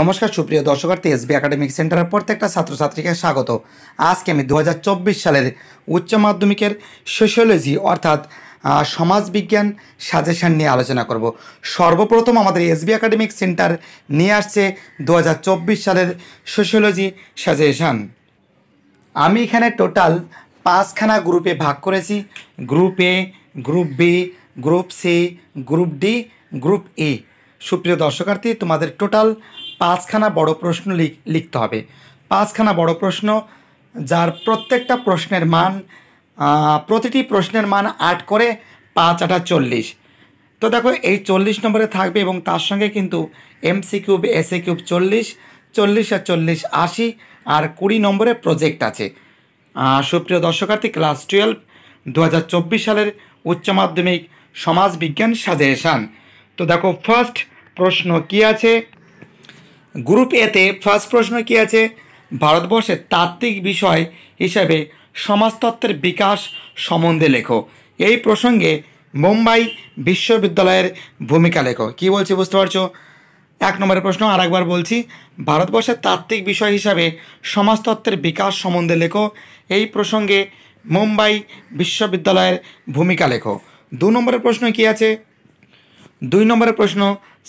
নমস্কার সুপ্রিয় দর্শকার্থী SB academic সেন্টারের প্রত্যেকটা ছাত্রছাত্রীকে স্বাগত আজকে আমি দু সালের উচ্চ মাধ্যমিকের সোশিওলজি অর্থাৎ সমাজবিজ্ঞান সাজেশন নিয়ে আলোচনা করব সর্বপ্রথম আমাদের এসবি একাডেমিক সেন্টার নিয়ে আসছে দু সালের সোশিওলজি সাজেশন আমি এখানে টোটাল পাঁচখানা গ্রুপে ভাগ করেছি group A group B group C group D group E সুপ্রিয় দর্শকার্থী তোমাদের টোটাল পাঁচখানা বড় প্রশ্ন লিখতে হবে পাঁচখানা বড় প্রশ্ন যার প্রত্যেকটা প্রশ্নের মান প্রতিটি প্রশ্নের মান আট করে পাঁচ আটা চল্লিশ তো দেখো এই চল্লিশ নম্বরে থাকবে এবং তার সঙ্গে কিন্তু এমসি কিউব এসএ কিউব চল্লিশ চল্লিশ আর চল্লিশ আশি আর কুড়ি নম্বরে প্রজেক্ট আছে সুপ্রিয় দর্শকার্থী ক্লাস টুয়েলভ দু সালের উচ্চ মাধ্যমিক সমাজবিজ্ঞান সাজেশান তো দেখো ফার্স্ট প্রশ্ন কি আছে গ্রুপ এতে ফার্স্ট প্রশ্ন কি আছে ভারতবর্ষের তাত্ত্বিক বিষয় হিসাবে সমাজতত্ত্বের বিকাশ সম্বন্ধে লেখো এই প্রসঙ্গে মুম্বাই বিশ্ববিদ্যালয়ের ভূমিকা লেখো কি বলছি বুঝতে পারছো এক নম্বরের প্রশ্ন আর একবার বলছি ভারতবর্ষের তাত্ত্বিক বিষয় হিসাবে সমাজতত্ত্বের বিকাশ সম্বন্ধে লেখো এই প্রসঙ্গে মুম্বাই বিশ্ববিদ্যালয়ের ভূমিকা লেখো দু নম্বরের প্রশ্ন কি আছে দুই নম্বরের প্রশ্ন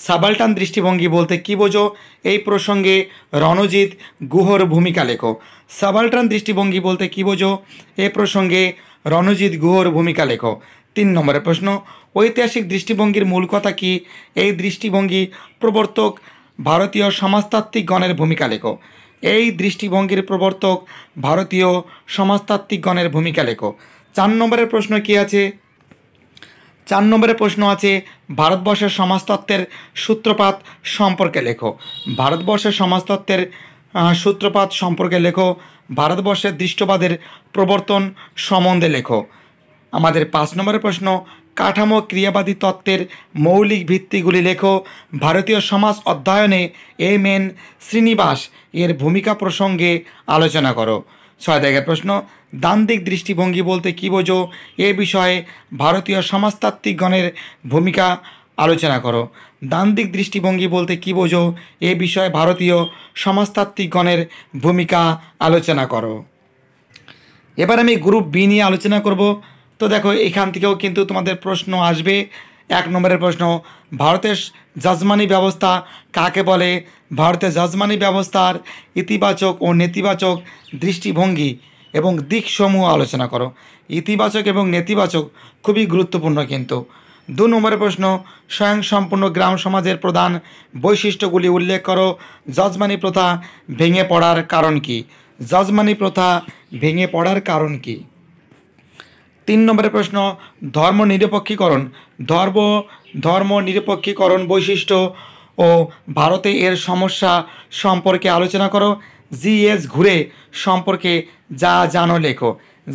সাবাল্টান দৃষ্টিভঙ্গি বলতে কী বোঝো এই প্রসঙ্গে রণজিৎ গুহর ভূমিকা লেখো সাবাল্টান দৃষ্টিভঙ্গি বলতে কী বোঝো এ প্রসঙ্গে রণজিৎ গুহর ভূমিকা লেখো তিন নম্বরের প্রশ্ন ঐতিহাসিক দৃষ্টিভঙ্গির মূল কথা কি এই দৃষ্টিভঙ্গি প্রবর্তক ভারতীয় সমাজতাত্ত্বিকগণের ভূমিকা লেখো এই দৃষ্টিভঙ্গির প্রবর্তক ভারতীয় সমাজতাত্ত্বিকগণের ভূমিকা লেখো চার নম্বরের প্রশ্ন কী আছে চার নম্বরে প্রশ্ন আছে ভারতবর্ষের সমাজতত্ত্বের সূত্রপাত সম্পর্কে লেখো ভারতবর্ষের সমাজতত্ত্বের সূত্রপাত সম্পর্কে লেখো ভারতবর্ষের দৃষ্টবাদের প্রবর্তন সম্বন্ধে লেখো আমাদের পাঁচ নম্বরের প্রশ্ন কাঠামো ক্রিয়াবাদী তত্ত্বের মৌলিক ভিত্তিগুলি লেখো ভারতীয় সমাজ অধ্যয়নে এম এন শ্রীনিবাস এর ভূমিকা প্রসঙ্গে আলোচনা করো ছয় দাগের প্রশ্ন দান্দিক দৃষ্টিভঙ্গি বলতে কী বোঝো এ বিষয়ে ভারতীয় সমাজতাত্ত্বিকগণের ভূমিকা আলোচনা করো দান্দিক দৃষ্টিভঙ্গি বলতে কী বোঝো এ বিষয়ে ভারতীয় সমাজতাত্ত্বিকগণের ভূমিকা আলোচনা করো এবার আমি গ্রুপ বি নিয়ে আলোচনা করব তো দেখো এখান থেকেও কিন্তু তোমাদের প্রশ্ন আসবে এক নম্বরের প্রশ্ন ভারতের জাজমানি ব্যবস্থা কাকে বলে ভারতের জাজমানি ব্যবস্থার ইতিবাচক ও নেতিবাচক দৃষ্টিভঙ্গি এবং দিকসমূহ আলোচনা করো ইতিবাচক এবং নেতিবাচক খুবই গুরুত্বপূর্ণ কিন্তু দু নম্বরের প্রশ্ন স্বয়ংসম্পূর্ণ গ্রাম সমাজের প্রধান বৈশিষ্ট্যগুলি উল্লেখ করো জজমানি প্রথা ভেঙে পড়ার কারণ কি জজমানি প্রথা ভেঙে পড়ার কারণ কী তিন নম্বরের প্রশ্ন ধর্ম নিরপেক্ষীকরণ ধর্ম ধর্ম নিরপেক্ষীকরণ বৈশিষ্ট্য ও ভারতে এর সমস্যা সম্পর্কে আলোচনা করো জি এস ঘুরে সম্পর্কে যা জানো লেখো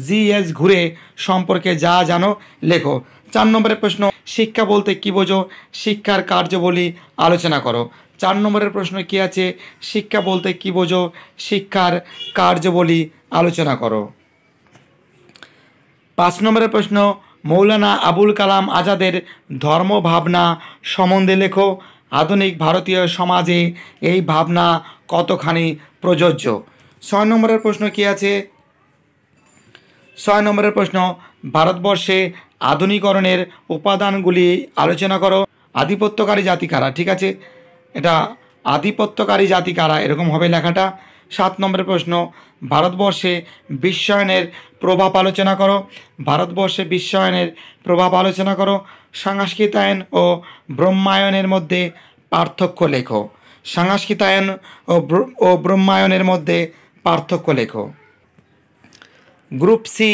জি এস ঘুরে সম্পর্কে যা জানো লেখো চার নম্বরের প্রশ্ন শিক্ষা বলতে কী বোঝো শিক্ষার কার্যবলী আলোচনা করো চার নম্বরের প্রশ্ন কী আছে শিক্ষা বলতে কী বোঝো শিক্ষার কার্যবলী আলোচনা করো পাঁচ নম্বরের প্রশ্ন মৌলানা আবুল কালাম আজাদের ধর্ম ভাবনা সম্বন্ধে লেখো আধুনিক ভারতীয় সমাজে এই ভাবনা কতখানি প্রযোজ্য ছয় নম্বরের প্রশ্ন কি আছে ছয় নম্বরের প্রশ্ন ভারতবর্ষে আধুনিকরণের উপাদানগুলি আলোচনা করো আধিপত্যকারী জাতি কারা ঠিক আছে এটা আধিপত্যকারী জাতি কারা এরকম হবে লেখাটা সাত নম্বরের প্রশ্ন ভারতবর্ষে বিশ্বায়নের প্রভাব আলোচনা করো ভারতবর্ষে বিশ্বায়নের প্রভাব আলোচনা করো সাংস্কৃতায়ন ও ব্রহ্মায়নের মধ্যে পার্থক্য লেখো সাংস্কৃতায়ন ও ব্রহ্মায়নের মধ্যে পার্থক্য লেখো গ্রুপ সি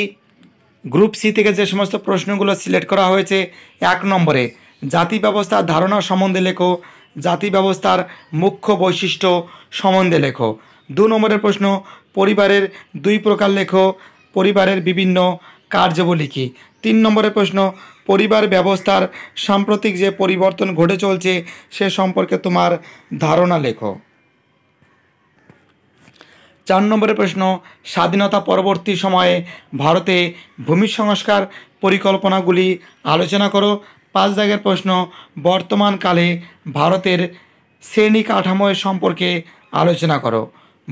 গ্রুপ সি থেকে যে সমস্ত প্রশ্নগুলো সিলেক্ট করা হয়েছে এক নম্বরে জাতি ব্যবস্থার ধারণা সম্বন্ধে লেখো জাতি ব্যবস্থার মুখ্য বৈশিষ্ট্য সম্বন্ধে লেখো দু নম্বরের প্রশ্ন পরিবারের দুই প্রকার লেখো পরিবারের বিভিন্ন কার্যবলী কী তিন নম্বরের প্রশ্ন পরিবার ব্যবস্থার সাম্প্রতিক যে পরিবর্তন ঘটে চলছে সে সম্পর্কে তোমার ধারণা লেখো চার নম্বরের প্রশ্ন স্বাধীনতা পরবর্তী সময়ে ভারতে ভূমি সংস্কার পরিকল্পনাগুলি আলোচনা করো পাঁচ দাগের প্রশ্ন বর্তমানকালে ভারতের শ্রেণী কাঠামো সম্পর্কে আলোচনা করো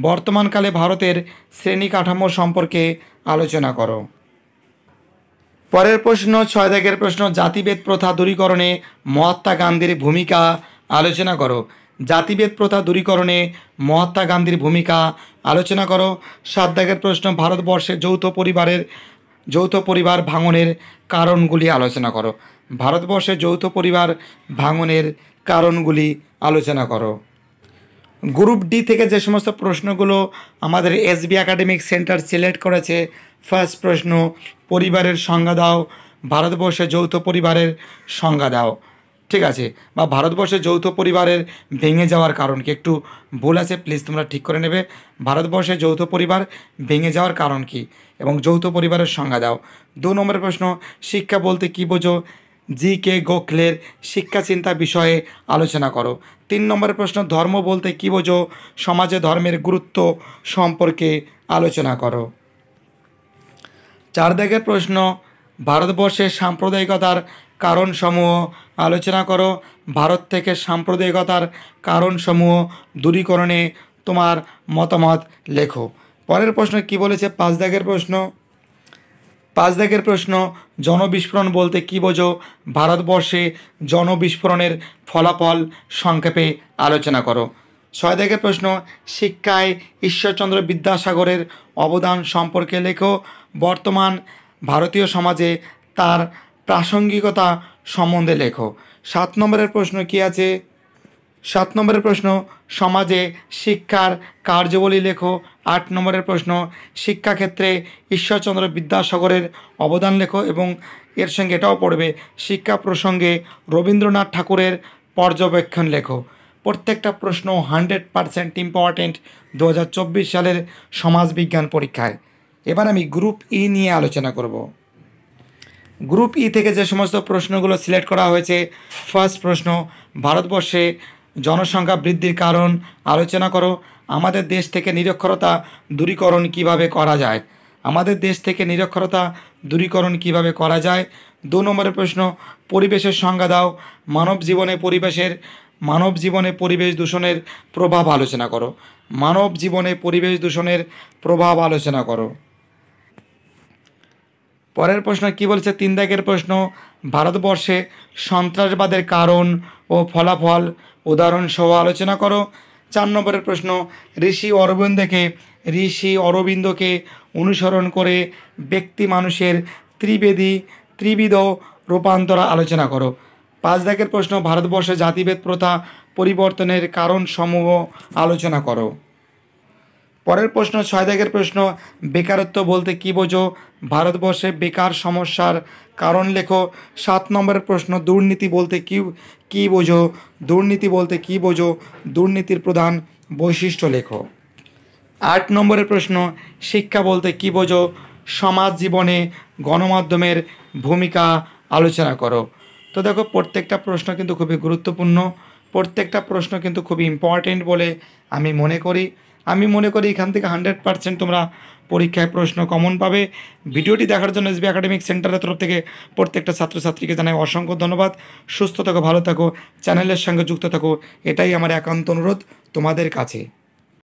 বর্তমানকালে ভারতের শ্রেণী কাঠামো সম্পর্কে আলোচনা করো পরের প্রশ্ন ছয় দাগের প্রশ্ন জাতিভেদ প্রথা দূরীকরণে মহাত্মা গান্ধীর ভূমিকা আলোচনা করো জাতিভেদ প্রথা দূরীকরণে মহাত্মা গান্ধীর ভূমিকা আলোচনা করো সাত দাগের প্রশ্ন ভারতবর্ষের যৌথ পরিবারের যৌথ পরিবার ভাঙনের কারণগুলি আলোচনা করো ভারতবর্ষের যৌথ পরিবার ভাঙনের কারণগুলি আলোচনা করো গ্রুপ ডি থেকে যে সমস্ত প্রশ্নগুলো আমাদের এসবি একাডেমিক সেন্টার সিলেক্ট করেছে ফার্স্ট প্রশ্ন পরিবারের সংজ্ঞা দাও ভারতবর্ষে যৌথ পরিবারের সংজ্ঞা দাও ঠিক আছে বা ভারতবর্ষে যৌথ পরিবারের ভেঙে যাওয়ার কারণ কি একটু ভুল আছে প্লিজ তোমরা ঠিক করে নেবে ভারতবর্ষে যৌথ পরিবার ভেঙে যাওয়ার কারণ কি এবং যৌথ পরিবারের সংজ্ঞা দাও দু নম্বরের প্রশ্ন শিক্ষা বলতে কী বোঝো জি কে গোখলের শিক্ষাচিন্তা বিষয়ে আলোচনা করো তিন নম্বরের প্রশ্ন ধর্ম বলতে কী বোঝো সমাজে ধর্মের গুরুত্ব সম্পর্কে আলোচনা করো চার দিকের প্রশ্ন ভারতবর্ষের সাম্প্রদায়িকতার কারণসমূহ আলোচনা করো ভারত থেকে সাম্প্রদায়িকতার কারণসমূহ দূরীকরণে তোমার মতামত লেখো পরের প্রশ্ন কি বলেছে পাঁচ দাগের প্রশ্ন পাঁচ দেখের প্রশ্ন জনবিস্ফোরণ বলতে কী বোঝো ভারতবর্ষে জনবিস্ফোরণের ফলাফল সংক্ষেপে আলোচনা করো ছয় দেখের প্রশ্ন শিক্ষায় ঈশ্বরচন্দ্র বিদ্যাসাগরের অবদান সম্পর্কে লেখো বর্তমান ভারতীয় সমাজে তার প্রাসঙ্গিকতা সম্বন্ধে লেখো সাত নম্বরের প্রশ্ন কি আছে সাত নম্বরের প্রশ্ন সমাজে শিক্ষার কার্যবলী লেখো আট নম্বরের প্রশ্ন শিক্ষাক্ষেত্রে ঈশ্বরচন্দ্র বিদ্যাসাগরের অবদান লেখো এবং এর সঙ্গে এটাও পড়বে শিক্ষা প্রসঙ্গে রবীন্দ্রনাথ ঠাকুরের পর্যবেক্ষণ লেখো প্রত্যেকটা প্রশ্ন হান্ড্রেড পারসেন্ট ইম্পর্টেন্ট দু সালের সমাজবিজ্ঞান পরীক্ষায় এবার আমি গ্রুপ ই নিয়ে আলোচনা করব গ্রুপ ই থেকে যে সমস্ত প্রশ্নগুলো সিলেক্ট করা হয়েছে ফার্স্ট প্রশ্ন ভারতবর্ষে জনসংখ্যা বৃদ্ধির কারণ আলোচনা করো আমাদের দেশ থেকে নিরক্ষরতা দূরীকরণ কিভাবে করা যায় আমাদের দেশ থেকে নিরক্ষরতা দূরীকরণ কিভাবে করা যায় দু নম্বরের প্রশ্ন পরিবেশের সংজ্ঞা দাও মানব জীবনে পরিবেশের মানব জীবনে পরিবেশ দূষণের প্রভাব আলোচনা করো মানব জীবনে পরিবেশ দূষণের প্রভাব আলোচনা করো পরের প্রশ্ন কি বলছে তিন দাগের প্রশ্ন ভারতবর্ষে সন্ত্রাসবাদের কারণ ও ফলাফল উদাহরণ সহ আলোচনা করো চার নম্বরের প্রশ্ন ঋষি অরবিন্দকে ঋষি অরবিন্দকে অনুসরণ করে ব্যক্তি মানুষের ত্রিবেদী ত্রিবিধ রূপান্তর আলোচনা করো পাঁচ দাগের প্রশ্ন ভারতবর্ষে জাতিভেদ প্রথা পরিবর্তনের কারণসমূহ আলোচনা করো পরের প্রশ্ন ছয় দাগের প্রশ্ন বেকারত্ব বলতে কি বোঝো ভারতবর্ষে বেকার সমস্যার কারণ লেখো সাত নম্বরের প্রশ্ন দুর্নীতি বলতে কি কী বোঝো দুর্নীতি বলতে কি বোঝো দুর্নীতির প্রধান বৈশিষ্ট্য লেখো আট নম্বরের প্রশ্ন শিক্ষা বলতে কি বোঝো সমাজ জীবনে গণমাধ্যমের ভূমিকা আলোচনা করো তো দেখো প্রত্যেকটা প্রশ্ন কিন্তু খুবই গুরুত্বপূর্ণ প্রত্যেকটা প্রশ্ন কিন্তু খুবই ইম্পর্টেন্ট বলে আমি মনে করি আমি মনে করি এখান থেকে হান্ড্রেড পার্সেন্ট তোমরা পরীক্ষায় প্রশ্ন কমন পাবে ভিডিওটি দেখার জন্য এসবি একাডেমিক সেন্টারের তরফ থেকে প্রত্যেকটা ছাত্রছাত্রীকে জানাই অসংখ্য ধন্যবাদ সুস্থ থাকো ভালো থাকো চ্যানেলের সঙ্গে যুক্ত থাকো এটাই আমার একান্ত অনুরোধ তোমাদের কাছে